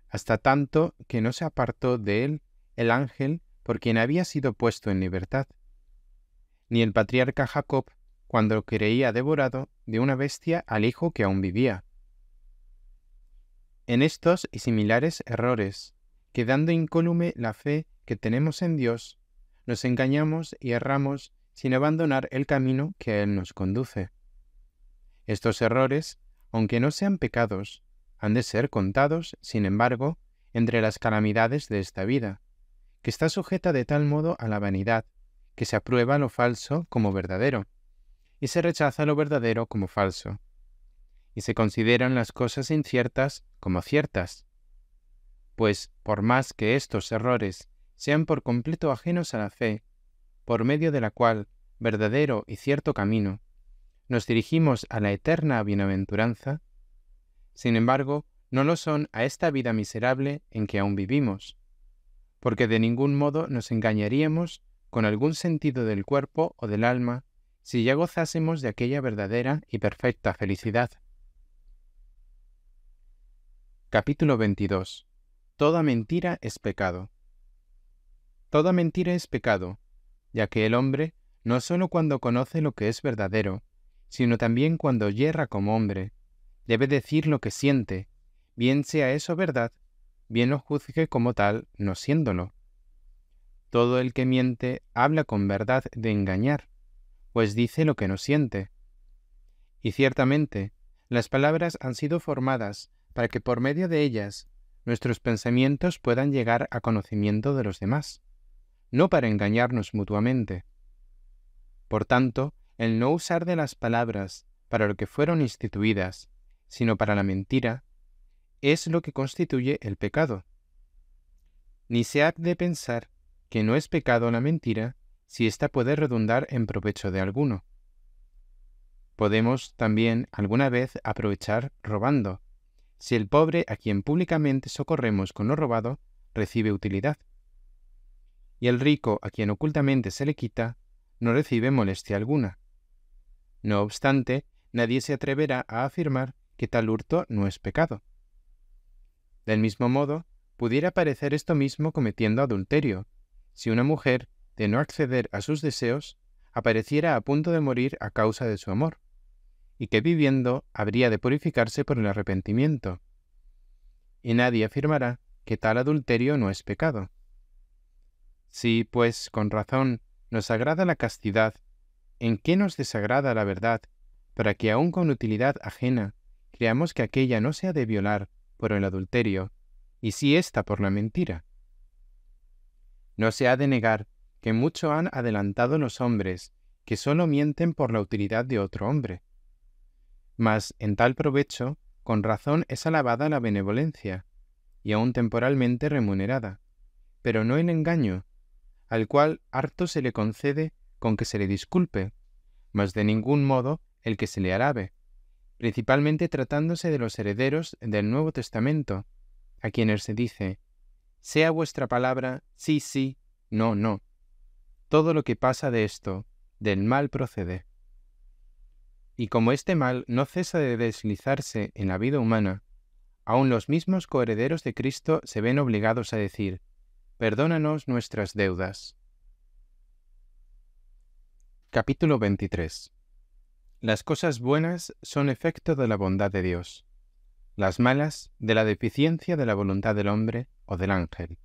hasta tanto que no se apartó de él el ángel por quien había sido puesto en libertad, ni el patriarca Jacob cuando creía devorado de una bestia al hijo que aún vivía. En estos y similares errores, quedando incólume la fe que tenemos en Dios, nos engañamos y erramos sin abandonar el camino que a Él nos conduce. Estos errores aunque no sean pecados, han de ser contados, sin embargo, entre las calamidades de esta vida, que está sujeta de tal modo a la vanidad, que se aprueba lo falso como verdadero, y se rechaza lo verdadero como falso, y se consideran las cosas inciertas como ciertas. Pues por más que estos errores sean por completo ajenos a la fe, por medio de la cual verdadero y cierto camino, nos dirigimos a la eterna bienaventuranza, sin embargo, no lo son a esta vida miserable en que aún vivimos, porque de ningún modo nos engañaríamos con algún sentido del cuerpo o del alma si ya gozásemos de aquella verdadera y perfecta felicidad. Capítulo 22. Toda mentira es pecado. Toda mentira es pecado, ya que el hombre, no solo cuando conoce lo que es verdadero, sino también cuando yerra como hombre. Debe decir lo que siente, bien sea eso verdad, bien lo juzgue como tal, no siéndolo. Todo el que miente habla con verdad de engañar, pues dice lo que no siente. Y ciertamente, las palabras han sido formadas para que por medio de ellas nuestros pensamientos puedan llegar a conocimiento de los demás, no para engañarnos mutuamente. Por tanto, el no usar de las palabras para lo que fueron instituidas, sino para la mentira, es lo que constituye el pecado. Ni se ha de pensar que no es pecado la mentira si ésta puede redundar en provecho de alguno. Podemos también alguna vez aprovechar robando, si el pobre a quien públicamente socorremos con lo robado recibe utilidad, y el rico a quien ocultamente se le quita no recibe molestia alguna. No obstante, nadie se atreverá a afirmar que tal hurto no es pecado. Del mismo modo, pudiera parecer esto mismo cometiendo adulterio, si una mujer, de no acceder a sus deseos, apareciera a punto de morir a causa de su amor, y que viviendo habría de purificarse por el arrepentimiento. Y nadie afirmará que tal adulterio no es pecado. Si, pues, con razón nos agrada la castidad en qué nos desagrada la verdad, para que aun con utilidad ajena, creamos que aquella no se ha de violar por el adulterio, y si ésta por la mentira. No se ha de negar que mucho han adelantado los hombres, que sólo mienten por la utilidad de otro hombre. Mas en tal provecho, con razón es alabada la benevolencia, y aun temporalmente remunerada, pero no el engaño, al cual harto se le concede con que se le disculpe, mas de ningún modo el que se le arabe, principalmente tratándose de los herederos del Nuevo Testamento, a quienes se dice, sea vuestra palabra sí, sí, no, no. Todo lo que pasa de esto, del mal procede. Y como este mal no cesa de deslizarse en la vida humana, aun los mismos coherederos de Cristo se ven obligados a decir, perdónanos nuestras deudas. Capítulo 23 Las cosas buenas son efecto de la bondad de Dios, las malas de la deficiencia de la voluntad del hombre o del ángel.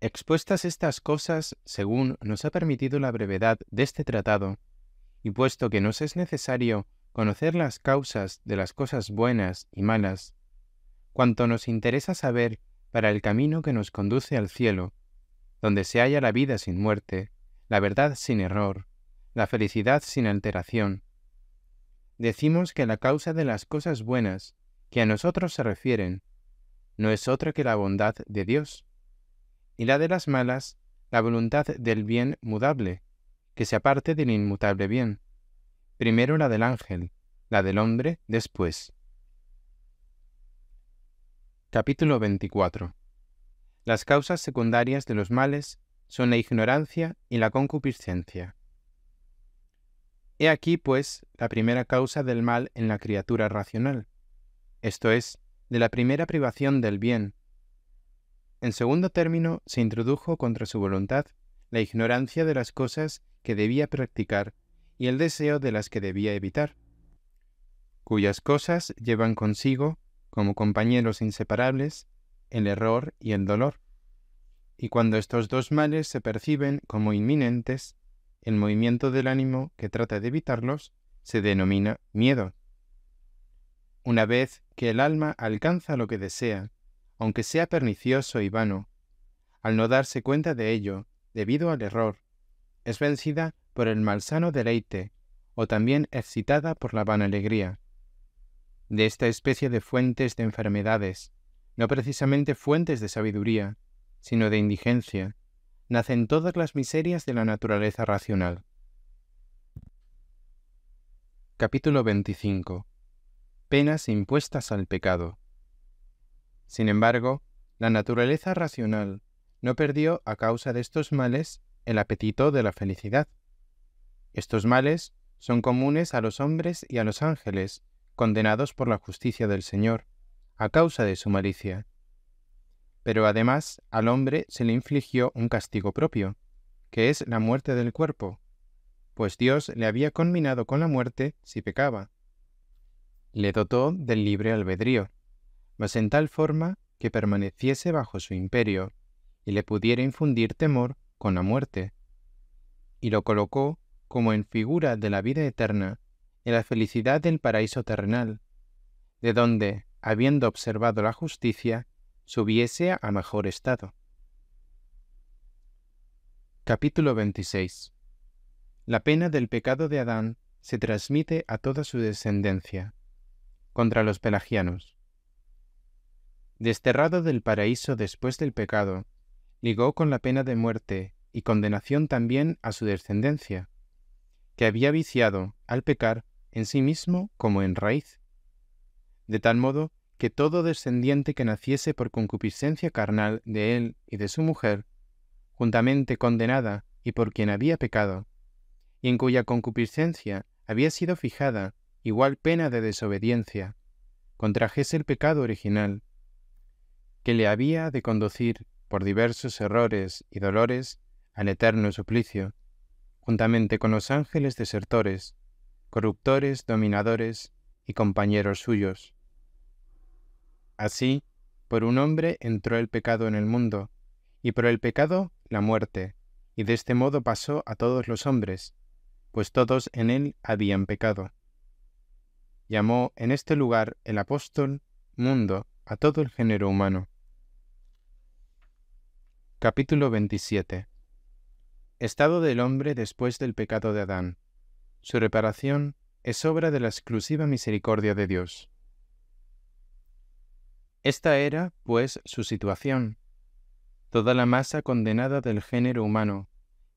Expuestas estas cosas, según nos ha permitido la brevedad de este tratado, y puesto que nos es necesario conocer las causas de las cosas buenas y malas, cuanto nos interesa saber para el camino que nos conduce al cielo, donde se halla la vida sin muerte, la verdad sin error, la felicidad sin alteración. Decimos que la causa de las cosas buenas que a nosotros se refieren no es otra que la bondad de Dios, y la de las malas, la voluntad del bien mudable, que se aparte del inmutable bien, primero la del ángel, la del hombre después. Capítulo 24. Las causas secundarias de los males son la ignorancia y la concupiscencia. He aquí, pues, la primera causa del mal en la criatura racional, esto es, de la primera privación del bien. En segundo término, se introdujo contra su voluntad la ignorancia de las cosas que debía practicar y el deseo de las que debía evitar, cuyas cosas llevan consigo, como compañeros inseparables, el error y el dolor. Y cuando estos dos males se perciben como inminentes, el movimiento del ánimo que trata de evitarlos se denomina miedo. Una vez que el alma alcanza lo que desea, aunque sea pernicioso y vano, al no darse cuenta de ello, debido al error, es vencida por el malsano deleite o también excitada por la vana alegría. De esta especie de fuentes de enfermedades, no precisamente fuentes de sabiduría, sino de indigencia, nacen todas las miserias de la naturaleza racional. Capítulo 25. Penas impuestas al pecado. Sin embargo, la naturaleza racional no perdió a causa de estos males el apetito de la felicidad. Estos males son comunes a los hombres y a los ángeles, condenados por la justicia del Señor, a causa de su malicia. Pero además al hombre se le infligió un castigo propio, que es la muerte del cuerpo, pues Dios le había conminado con la muerte si pecaba. Le dotó del libre albedrío, mas en tal forma que permaneciese bajo su imperio y le pudiera infundir temor con la muerte, y lo colocó como en figura de la vida eterna en la felicidad del paraíso terrenal, de donde, habiendo observado la justicia, subiese a mejor estado. Capítulo 26 La pena del pecado de Adán se transmite a toda su descendencia, contra los pelagianos. Desterrado del paraíso después del pecado, ligó con la pena de muerte y condenación también a su descendencia, que había viciado al pecar en sí mismo como en raíz, de tal modo que todo descendiente que naciese por concupiscencia carnal de él y de su mujer, juntamente condenada y por quien había pecado, y en cuya concupiscencia había sido fijada igual pena de desobediencia, contrajese el pecado original, que le había de conducir por diversos errores y dolores al eterno suplicio, juntamente con los ángeles desertores, corruptores, dominadores y compañeros suyos, Así, por un hombre entró el pecado en el mundo, y por el pecado la muerte, y de este modo pasó a todos los hombres, pues todos en él habían pecado. Llamó en este lugar el apóstol mundo a todo el género humano. Capítulo 27 Estado del hombre después del pecado de Adán. Su reparación es obra de la exclusiva misericordia de Dios. Esta era, pues, su situación. Toda la masa condenada del género humano,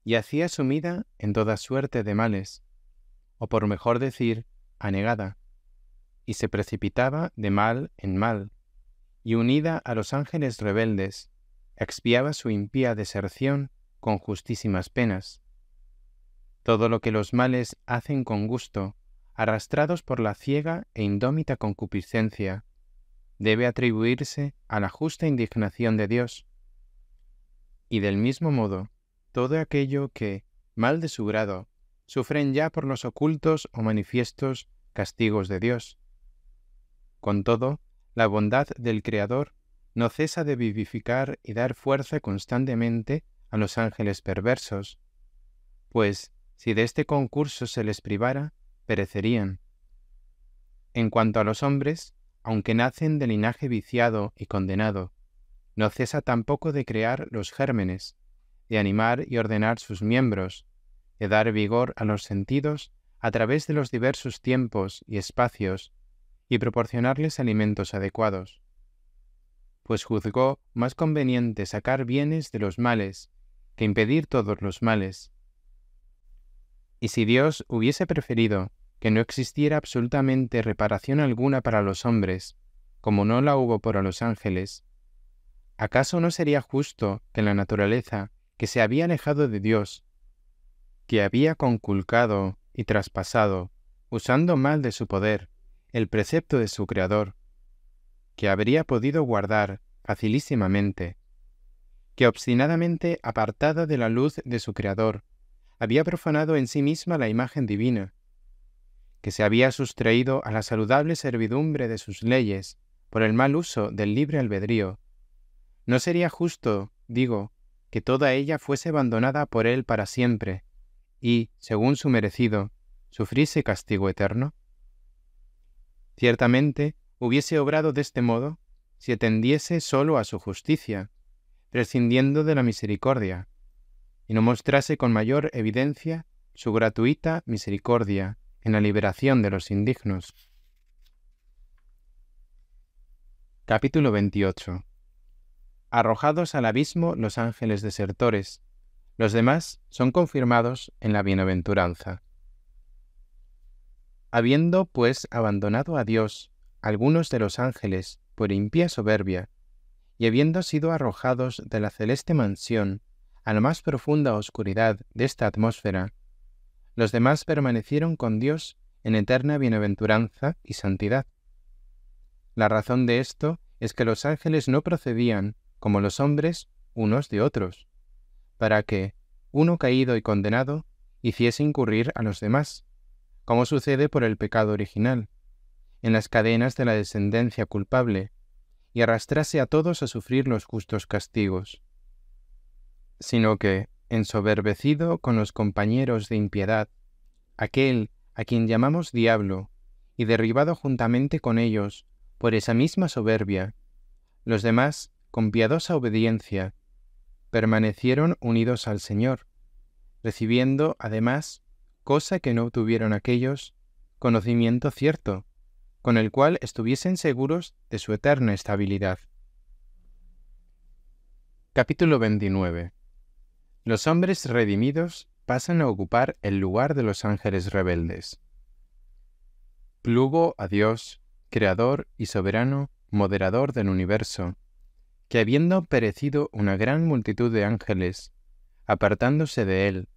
y hacía sumida en toda suerte de males, o por mejor decir, anegada, y se precipitaba de mal en mal, y unida a los ángeles rebeldes, expiaba su impía deserción con justísimas penas. Todo lo que los males hacen con gusto, arrastrados por la ciega e indómita concupiscencia, debe atribuirse a la justa indignación de Dios. Y del mismo modo, todo aquello que, mal de su grado, sufren ya por los ocultos o manifiestos castigos de Dios. Con todo, la bondad del Creador no cesa de vivificar y dar fuerza constantemente a los ángeles perversos, pues si de este concurso se les privara, perecerían. En cuanto a los hombres, aunque nacen de linaje viciado y condenado, no cesa tampoco de crear los gérmenes, de animar y ordenar sus miembros, de dar vigor a los sentidos a través de los diversos tiempos y espacios, y proporcionarles alimentos adecuados. Pues juzgó más conveniente sacar bienes de los males que impedir todos los males. Y si Dios hubiese preferido que no existiera absolutamente reparación alguna para los hombres, como no la hubo para los ángeles, ¿acaso no sería justo que la naturaleza, que se había alejado de Dios, que había conculcado y traspasado, usando mal de su poder, el precepto de su Creador, que habría podido guardar facilísimamente, que obstinadamente apartada de la luz de su Creador, había profanado en sí misma la imagen divina, que se había sustraído a la saludable servidumbre de sus leyes por el mal uso del libre albedrío. No sería justo, digo, que toda ella fuese abandonada por él para siempre, y, según su merecido, sufriese castigo eterno. Ciertamente, hubiese obrado de este modo si atendiese sólo a su justicia, prescindiendo de la misericordia, y no mostrase con mayor evidencia su gratuita misericordia en la liberación de los indignos. Capítulo 28 Arrojados al abismo los ángeles desertores, los demás son confirmados en la bienaventuranza. Habiendo, pues, abandonado a Dios, algunos de los ángeles, por impía soberbia, y habiendo sido arrojados de la celeste mansión a la más profunda oscuridad de esta atmósfera, los demás permanecieron con Dios en eterna bienaventuranza y santidad. La razón de esto es que los ángeles no procedían, como los hombres, unos de otros, para que, uno caído y condenado, hiciese incurrir a los demás, como sucede por el pecado original, en las cadenas de la descendencia culpable, y arrastrase a todos a sufrir los justos castigos, sino que ensoberbecido con los compañeros de impiedad, aquel a quien llamamos diablo, y derribado juntamente con ellos por esa misma soberbia, los demás, con piadosa obediencia, permanecieron unidos al Señor, recibiendo, además, cosa que no obtuvieron aquellos, conocimiento cierto, con el cual estuviesen seguros de su eterna estabilidad. Capítulo 29 los hombres redimidos pasan a ocupar el lugar de los ángeles rebeldes. Plugo a Dios, creador y soberano, moderador del universo, que habiendo perecido una gran multitud de ángeles, apartándose de él,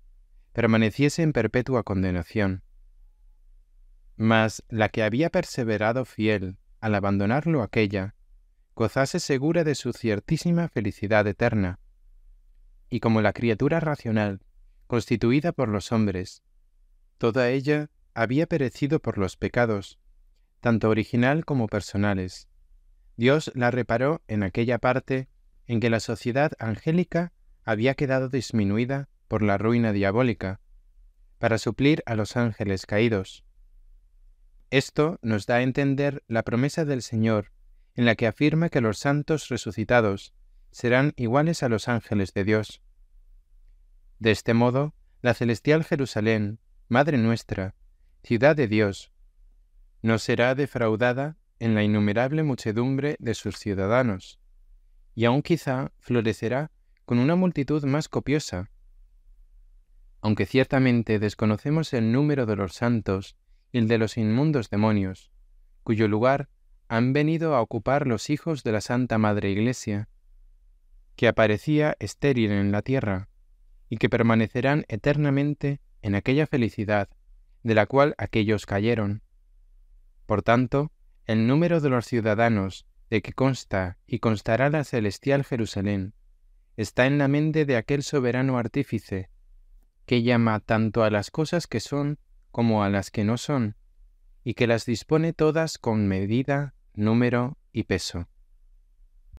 permaneciese en perpetua condenación. Mas la que había perseverado fiel al abandonarlo aquella, gozase segura de su ciertísima felicidad eterna, y como la criatura racional, constituida por los hombres. Toda ella había perecido por los pecados, tanto original como personales. Dios la reparó en aquella parte en que la sociedad angélica había quedado disminuida por la ruina diabólica, para suplir a los ángeles caídos. Esto nos da a entender la promesa del Señor, en la que afirma que los santos resucitados serán iguales a los ángeles de Dios. De este modo, la celestial Jerusalén, Madre nuestra, ciudad de Dios, no será defraudada en la innumerable muchedumbre de sus ciudadanos, y aún quizá florecerá con una multitud más copiosa. Aunque ciertamente desconocemos el número de los santos y el de los inmundos demonios, cuyo lugar han venido a ocupar los hijos de la Santa Madre Iglesia, que aparecía estéril en la tierra y que permanecerán eternamente en aquella felicidad de la cual aquellos cayeron. Por tanto, el número de los ciudadanos de que consta y constará la celestial Jerusalén está en la mente de aquel soberano artífice, que llama tanto a las cosas que son como a las que no son, y que las dispone todas con medida, número y peso.